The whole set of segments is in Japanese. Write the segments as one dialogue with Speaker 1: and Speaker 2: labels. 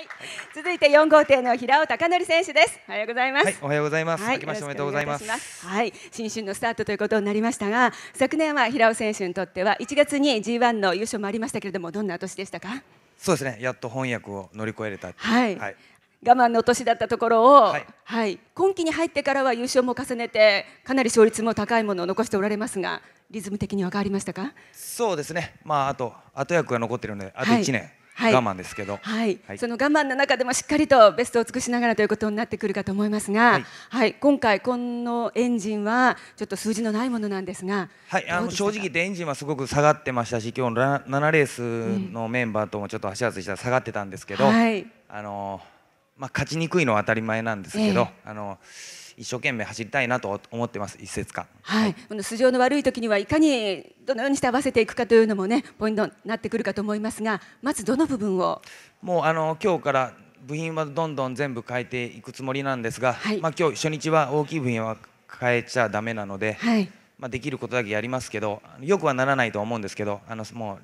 Speaker 1: はい、続いて四号艇の平尾貴則選手です。おはようございます。はい、おはようございます。はい、明けましておめでとうございます。はい、新春のスタートということになりましたが、昨年は平尾選手にとっては1月に G1 の優勝もありましたけれども、どんな年でしたか？
Speaker 2: そうですね。やっと翻訳を乗り越えれた。はい。はい
Speaker 1: 我慢の年だったところを、はい、はい、今季に入ってからは優勝も重ねてかなり勝率も高いものを残しておられますがリズム的には変わりましたか
Speaker 2: そうですね、まあ、あと後役が残っているのであと1年、はい我慢ですけど、はいその
Speaker 1: 我慢の中でもしっかりとベストを尽くしながらということになってくるかと思いますが、はい今回、このエンジンはちょっと数字のないものなんですが、
Speaker 2: はい、あの正直言ってエンジンはすごく下がってましたし今日7レースのメンバーともちょっと足外したら下がってたんですけど、はい、あのまあ、勝ちにくいのは当たり前なんですけど、えー、あの一生懸命走りたいなと思ってます一節間、
Speaker 1: はい、はい、この素性の悪い時にはいかにどのようにして合わせていくかというのもねポイントになってくるかと思いますがまずどの部分を
Speaker 2: もうあの今日から部品はどんどん全部変えていくつもりなんですが、はい、まあ、今日初日は大きい部品は変えちゃだめなので、はい、まあ、できることだけやりますけどよくはならないと思うんですけどあのもう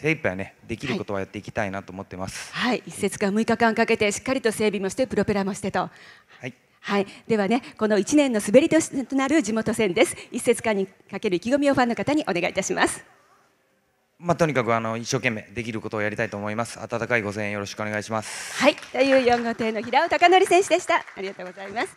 Speaker 2: 精一杯ねできることはやっていきたいなと思ってます。
Speaker 1: はい、一節から6日間かけてしっかりと整備もしてプロペラもしてと。はい。はい、ではねこの1年の滑りとなる地元戦です。一節間にかける意気込みをファンの方にお願いいたします。
Speaker 2: まあ、とにかくあの一生懸命できることをやりたいと思います。温かいご声援よろしくお願いします。
Speaker 1: はい、という4号艇の平尾貴則選手でした。ありがとうございます。